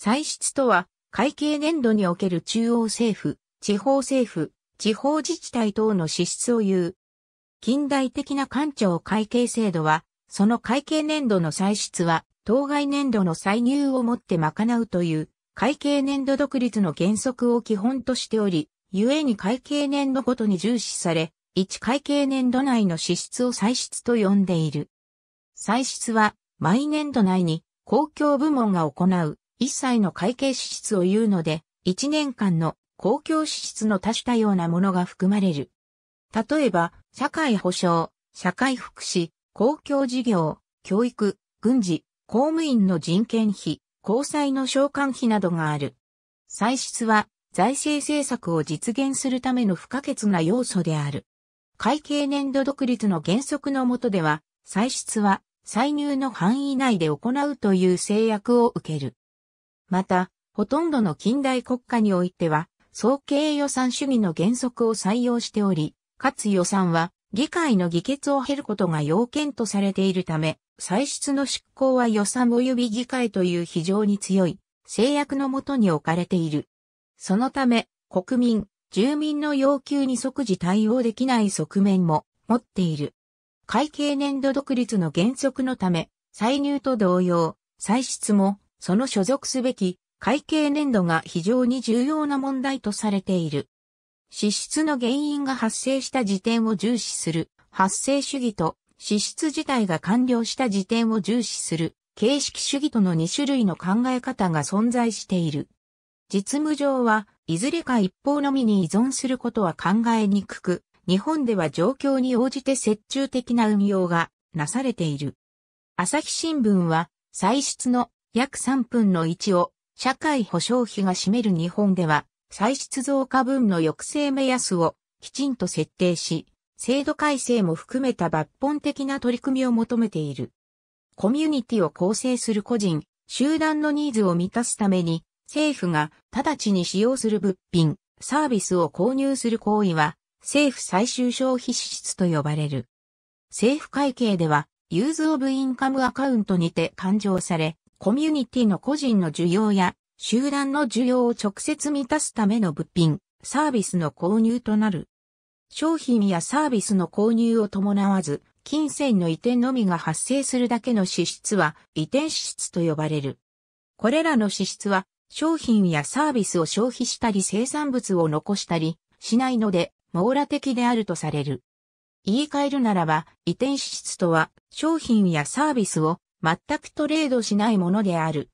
歳出とは、会計年度における中央政府、地方政府、地方自治体等の支出を言う。近代的な官庁会計制度は、その会計年度の歳出は、当該年度の歳入をもって賄うという、会計年度独立の原則を基本としており、故に会計年度ごとに重視され、一会計年度内の支出を歳出と呼んでいる。歳出は、毎年度内に公共部門が行う一切の会計支出を言うので、一年間の公共支出の多種多様なものが含まれる。例えば、社会保障、社会福祉、公共事業、教育、軍事、公務員の人件費、交際の償還費などがある。歳出は財政政策を実現するための不可欠な要素である。会計年度独立の原則の下では、歳出は歳入の範囲内で行うという制約を受ける。また、ほとんどの近代国家においては、総計予算主義の原則を採用しており、かつ予算は議会の議決を経ることが要件とされているため、歳出の執行は予算及び議会という非常に強い制約のもとに置かれている。そのため、国民、住民の要求に即時対応できない側面も持っている。会計年度独立の原則のため、歳入と同様、歳出もその所属すべき会計年度が非常に重要な問題とされている。支出の原因が発生した時点を重視する発生主義と支出自体が完了した時点を重視する形式主義との2種類の考え方が存在している。実務上はいずれか一方のみに依存することは考えにくく、日本では状況に応じて折衷的な運用がなされている。朝日新聞は歳出の約3分の1を社会保障費が占める日本では、歳出増加分の抑制目安をきちんと設定し、制度改正も含めた抜本的な取り組みを求めている。コミュニティを構成する個人、集団のニーズを満たすために、政府が直ちに使用する物品、サービスを購入する行為は、政府最終消費支出と呼ばれる。政府会計では、ユーズオブインカムアカウントにて勘定され、コミュニティの個人の需要や集団の需要を直接満たすための物品、サービスの購入となる。商品やサービスの購入を伴わず、金銭の移転のみが発生するだけの支出は移転支出と呼ばれる。これらの支出は商品やサービスを消費したり生産物を残したりしないので網羅的であるとされる。言い換えるならば移転支出とは商品やサービスを全くトレードしないものである。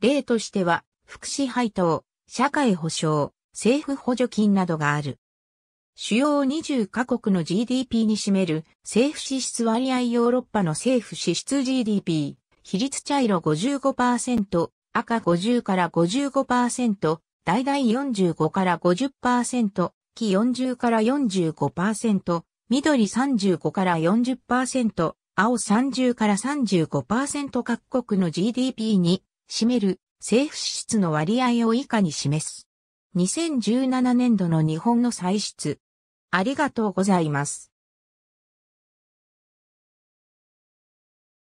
例としては、福祉配当、社会保障、政府補助金などがある。主要20カ国の GDP に占める政府支出割合ヨーロッパの政府支出 GDP、比率茶色55%、赤50から55%、大々45から50%、木40から45%、緑35から40%、青30から35%各国の GDP に占める政府支出の割合を以下に示す。2017年度の日本の歳出。ありがとうございます。